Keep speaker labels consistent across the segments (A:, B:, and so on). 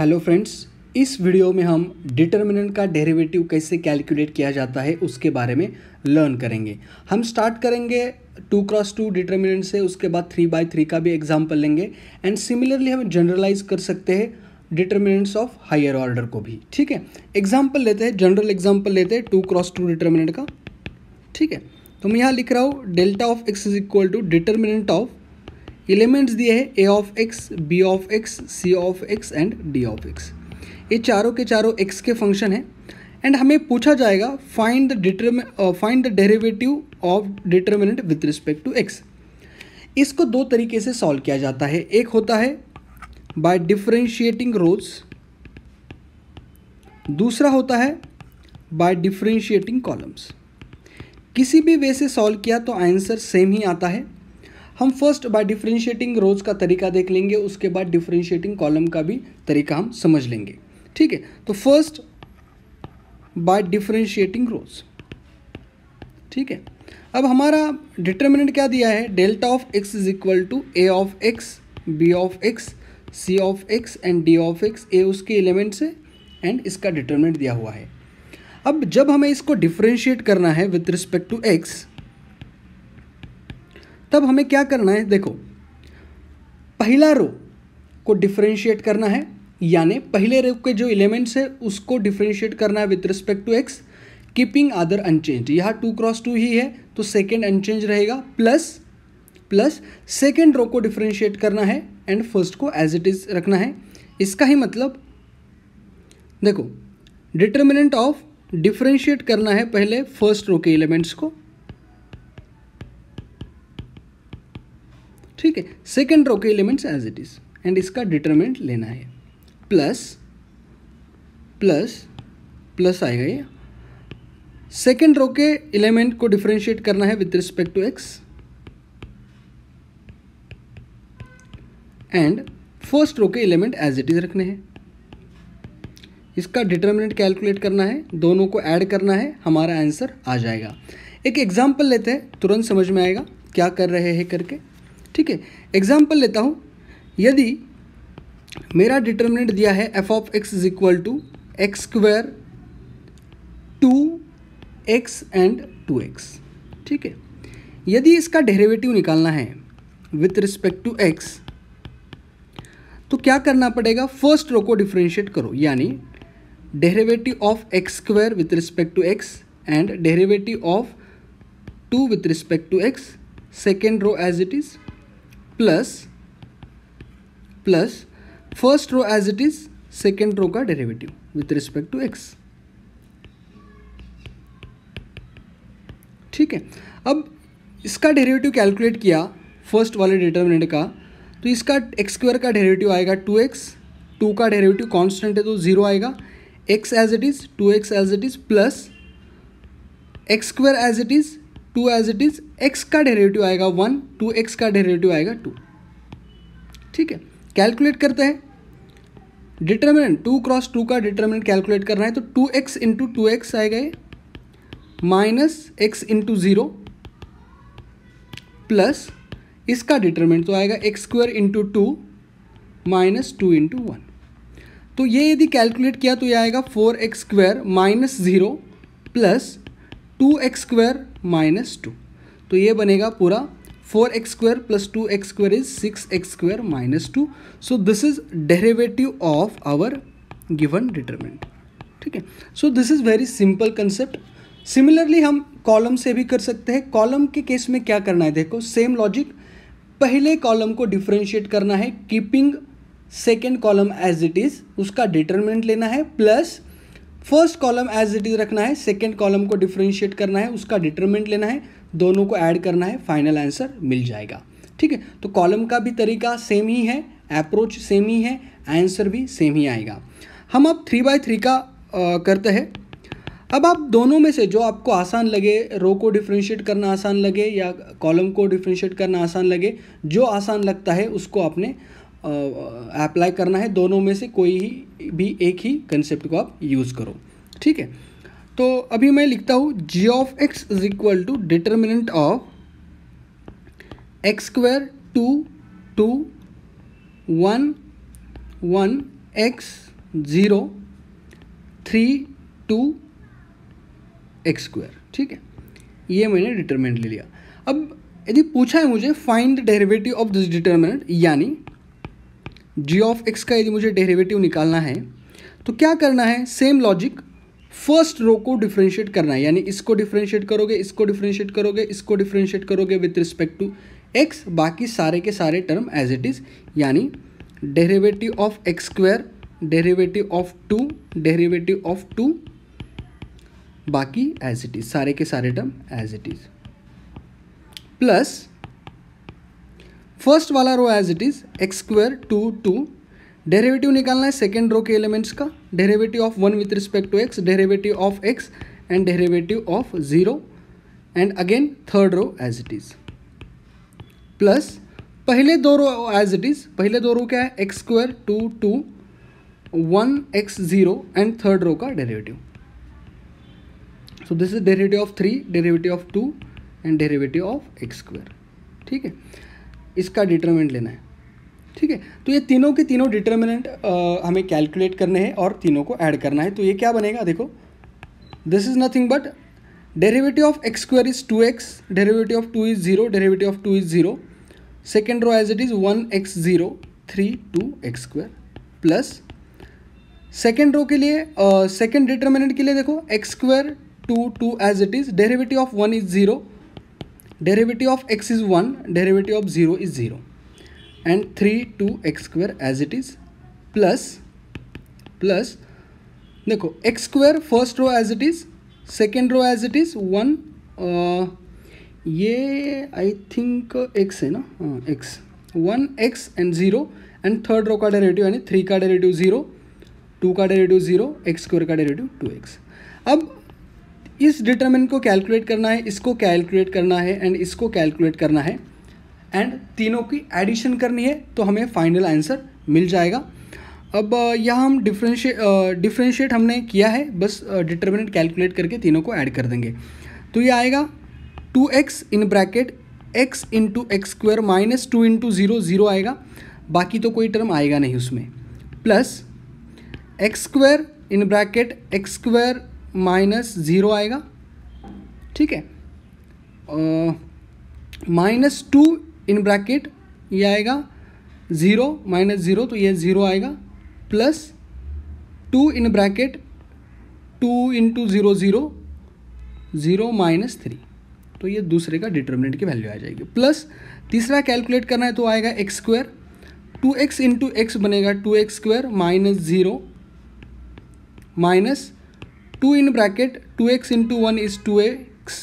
A: hello friends इस video में हम डिटर्मिनेंट का डेरिवेटिव कैसे कैलकुलेट किया जाता है उसके बारे में लर्न करेंगे हम स्टार्ट करेंगे टू क्रॉस टू डिटर्मिनेंट से उसके बाद थ्री बाई थ्री का भी एग्जाम्पल लेंगे एंड सिमिलरली हम जनरलाइज कर सकते हैं डिटर्मिनेंट्स ऑफ हायर ऑर्डर को भी ठीक है एग्जाम्पल लेते हैं जनरल एग्जाम्पल लेते हैं टू क्रॉस टू डिटर्मिनेंट का ठीक है तो मैं यहाँ लिख रहा हूँ delta of x is equal to determinant of elements दिए हैं a of x b of x c of x and d of x ये चारों के चारों एक्स के फंक्शन हैं एंड हमें पूछा जाएगा find the deter find the derivative of determinant with respect to x इसको दो तरीके से सॉल्व किया जाता है एक होता है बाय डिफ्रेंशिएटिंग रोज दूसरा होता है बाय डिफ्रेंशिएटिंग कॉलम्स किसी भी वे से सॉल्व किया तो आंसर सेम ही आता है हम फर्स्ट बाय डिफ्रेंशिएटिंग रोज का तरीका देख लेंगे उसके बाद डिफ्रेंशिएटिंग कॉलम का भी तरीका हम समझ लेंगे ठीक है तो फर्स्ट बाय डिफ्रेंशिएटिंग रोज ठीक है अब हमारा डिटर्मिनेंट क्या दिया है delta of x is equal to a of x b of x c of x and d of x a उसके एलिमेंट्स है एंड इसका डिटर्मिनेंट दिया हुआ है अब जब हमें इसको डिफ्रेंशिएट करना है विथ रिस्पेक्ट टू एक्स तब हमें क्या करना है देखो पहला रो को डिफ्रेंशिएट करना है यानी पहले रो के जो एलिमेंट्स है उसको डिफ्रेंशिएट करना है with respect to x keeping other unchange यहाँ टू क्रॉस टू ही है तो सेकेंड अनचेंज रहेगा प्लस प्लस सेकेंड रो को डिफ्रेंशिएट करना है एंड फर्स्ट को एज इट इज़ रखना है इसका ही मतलब देखो डिटर्मिनेंट ऑफ डिफ्रेंशिएट करना है पहले फर्स्ट रो के एलिमेंट्स को ठीक है सेकेंड रो के elements as it is and इसका डिटरमिनेंट लेना है प्लस प्लस प्लस आएगा ये सेकेंड रो के एलिमेंट को डिफ्रेंशिएट करना है with respect to x and first row के एलिमेंट एज इट इज रखने हैं इसका डिटर्मिनेंट कैलकुलेट करना है दोनों को ऐड करना है हमारा आंसर आ जाएगा एक एग्जाम्पल लेते हैं तुरंत समझ में आएगा क्या कर रहे हैं करके ठीक है एग्जाम्पल लेता हूँ यदि मेरा डिटर्मिनेंट दिया है f of x is equal to x square two x and two x ठीक है यदि इसका डेरिवेटिव निकालना है विथ रिस्पेक्ट टू एक्स तो क्या करना पड़ेगा फर्स्ट रो को डिफ्रेंशिएट करो यानी derivative of x square with respect to x and derivative of two with respect to x second row as it is plus plus first row as it is second row का derivative with respect to x ठीक है अब इसका derivative calculate किया first वाले determinant का तो इसका एक्स स्क्वेयर का डेरिवेटिव आएगा टू एक्स टू का डेरिवेटिव कांस्टेंट है तो जीरो आएगा x as it is two x as it is plus x square as it is two as it is x का डेरेटिव आएगा वन टू एक्स का derivative आएगा two ठीक है कैलकुलेट करते हैं डिटर्मिनेंट टू क्रॉस टू का determinant calculate करना है तो two x into two x आएगा ये minus x into zero plus इसका डिटर्मिनेंट तो आएगा x square into two minus two into one तो ये यदि कैलकुलेट किया तो ये आएगा four x square minus zero plus two x square minus two तो ये बनेगा पूरा four x square plus two x square is six x square minus two so this is derivative of our given determinant ठीक है so this is very simple concept similarly हम column से भी कर सकते हैं कॉलम के केस में क्या करना है देखो सेम लॉजिक पहले कॉलम को डिफ्रेंशिएट करना है keeping second column as it is उसका डिटर्मिनेंट लेना है plus first column as it is रखना है सेकेंड कॉलम को डिफ्रेंशिएट करना है उसका डिटर्मिनेंट लेना है दोनों को ऐड करना है फाइनल आंसर मिल जाएगा ठीक है तो कॉलम का भी तरीका सेम ही है अप्रोच सेम ही है आंसर भी सेम ही आएगा हम अब थ्री बाय थ्री का आ, करते हैं अब आप दोनों में से जो आपको आसान लगे रो को डिफ्रेंशिएट करना आसान लगे या कॉलम को डिफ्रेंशिएट करना आसान लगे जो आसान लगता है उसको आपने अप्लाई करना है दोनों में से कोई ही भी एक ही कंसेप्ट को आप यूज़ करो ठीक है तो अभी मैं लिखता हूँ g of x is equal to determinant of x square two two one one x zero three two x square ठीक है ये मैंने डिटर्मिनेंट ले लिया अब यदि पूछा है मुझे find derivative of this determinant यानी जी ऑफ एक्स का यदि मुझे डेरिवेटिव निकालना है तो क्या करना है सेम लॉजिक फर्स्ट रो को डिफ्रेंशिएट करना है यानी इसको डिफ्रेंशिएट करोगे इसको डिफ्रेंशिएट करोगे इसको डिफ्रेंशिएट करोगे विथ रिस्पेक्ट टू एक्स बाकी सारे के सारे टर्म एज इट इज़ यानी derivative of x square derivative of two derivative of two बाकी एज इट इज़ सारे के सारे term as it is plus first वाला row as it is x square two two derivative निकालना है second row के elements का derivative of one with respect to x derivative of x and derivative of zero and again third row as it is plus पहले दो row as it is पहले दो row क्या है x square two two one x zero and third row का derivative so this is derivative of three derivative of two and derivative of x square ठीक है इसका डिटर्मेंट लेना है ठीक है तो ये तीनों के तीनों डिटर्मिनेंट हमें कैलकुलेट करने हैं और तीनों को ऐड करना है तो ये क्या बनेगा देखो this is nothing but derivative of x square is two x derivative of two is zero derivative of two is zero second row as it is one x zero three two x square plus second row के लिए second uh, determinant के लिए देखो x square two two as it is derivative of one is zero derivative of x is one derivative of zero is zero and three two x square as it is plus plus देखो x square first row as it is second row as it is one ये I think x है ना x one x and zero and third row का derivative यानी three का derivative zero two का derivative zero x square का derivative two x अब इस डिटर्मिन को कैलकुलेट करना है इसको कैलकुलेट करना है एंड इसको कैलकुलेट करना है एंड तीनों की एडिशन करनी है तो हमें फाइनल आंसर मिल जाएगा अब यह हम डिफ्रेंशिए डिफ्रेंशिएट हमने किया है बस डिटर्मिनेंट कैलकुलेट करके तीनों को ऐड कर देंगे तो ये आएगा two x in bracket x into x square minus two into zero zero आएगा बाकी तो कोई टर्म आएगा नहीं उसमें plus x square in bracket x square minus zero आएगा ठीक है माइनस टू इन ब्रैकेट ये आएगा ज़ीरो माइनस ज़ीरो तो ये ज़ीरो आएगा plus two in bracket two into zero zero zero minus three तो ये दूसरे का डिटर्मिनेंट की वैल्यू आ जाएगी प्लस तीसरा कैलकुलेट करना है तो आएगा x square two x into x बनेगा two x square minus zero minus two in bracket two x into one is two x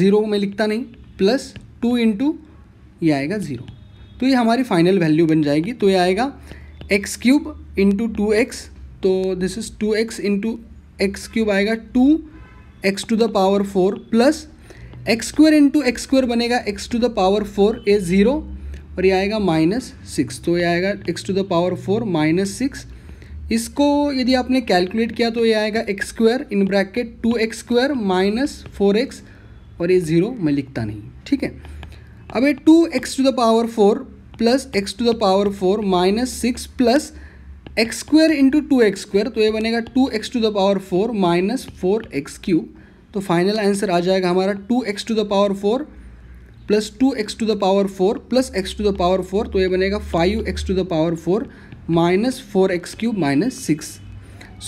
A: zero में लिखता नहीं प्लस टू इंटू ये आएगा ज़ीरो तो ये हमारी फाइनल वैल्यू बन जाएगी तो ये आएगा x cube into two x तो this is two x into x cube आएगा two x to the power four plus x square into x square बनेगा x to the power four a zero और ये आएगा minus six तो ये आएगा x to the power four minus six इसको यदि आपने कैलकुलेट किया तो ये आएगा x square in bracket two x square minus four x और ये ज़ीरो मैं लिखता नहीं ठीक है अब ये two x to the power four plus x to the power four minus six plus x square into two x square तो ये बनेगा two x to the power four minus four x cube तो final answer आ जाएगा हमारा two x to the power four plus two x to the power four plus x to the power four तो ये बनेगा five x to the power four minus four x cube minus six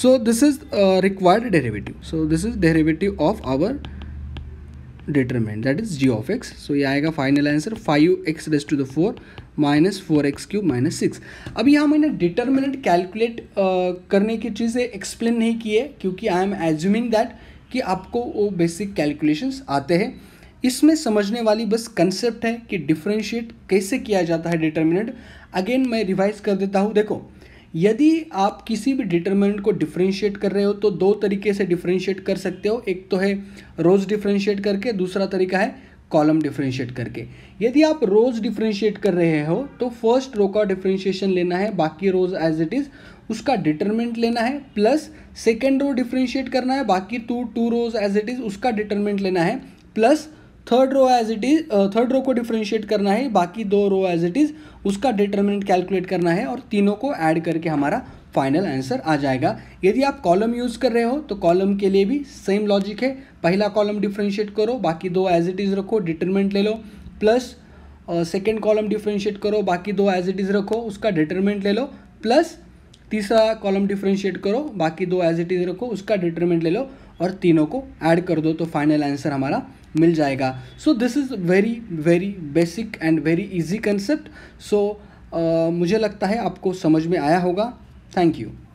A: so this is required derivative so this is derivative of our determinant that is g of x so ये आएगा final answer five x raised to the four minus four x cube minus six अब यहाँ मैंने determinant calculate करने की चीज़ें explain नहीं की है क्योंकि आई एम एज्यूमिंग दैट कि आपको वो बेसिक कैलकुलेशंस आते हैं इसमें समझने वाली बस कंसेप्ट है कि डिफ्रेंशिएट कैसे किया जाता है डिटर्मिनेंट अगेन मैं रिवाइज कर देता हूँ देखो यदि आप किसी भी डिटर्मिनेंट को डिफ्रेंशिएट कर रहे हो तो दो तरीके से डिफ्रेंशिएट कर सकते हो एक तो है रोज़ डिफ्रेंशिएट करके दूसरा तरीका है कॉलम डिफ्रेंशिएट करके यदि आप रोज़ डिफ्रेंशिएट कर रहे हो तो फर्स्ट रो का डिफ्रेंशिएशन लेना है बाकी रोज़ एज इट इज़ उसका डिटर्मेंट लेना है प्लस सेकेंड रो डिफ्रेंशिएट करना है बाकी two two rows as it is उसका डिटर्मेंट लेना है plus third row as it is third row को डिफ्रेंशिएट करना है बाकी दो रो एज इट इज़ उसका डिटर्मिनेंट कैलकुलेट करना है और तीनों को ऐड करके हमारा फाइनल आंसर आ जाएगा यदि आप कॉलम यूज़ कर रहे हो तो कॉलम के लिए भी सेम लॉजिक है पहला कॉलम डिफ्रेंशिएट करो बाकी दो एज इट इज़ रखो डिटर्मिनेंट ले लो प्लस सेकेंड कॉलम डिफ्रेंशिएट करो बाकी दो एज इट इज़ रखो उसका डिटर्मिनेंट ले लो प्लस तीसरा कॉलम डिफ्रेंशिएट करो बाकी दो एज इट इज़ रखो उसका डिटर्मिनेंट ले लो और तीनों को ऐड कर दो तो फाइनल आंसर हमारा मिल जाएगा so this is very very basic and very easy concept सो मुझे लगता है आपको समझ में आया होगा थैंक यू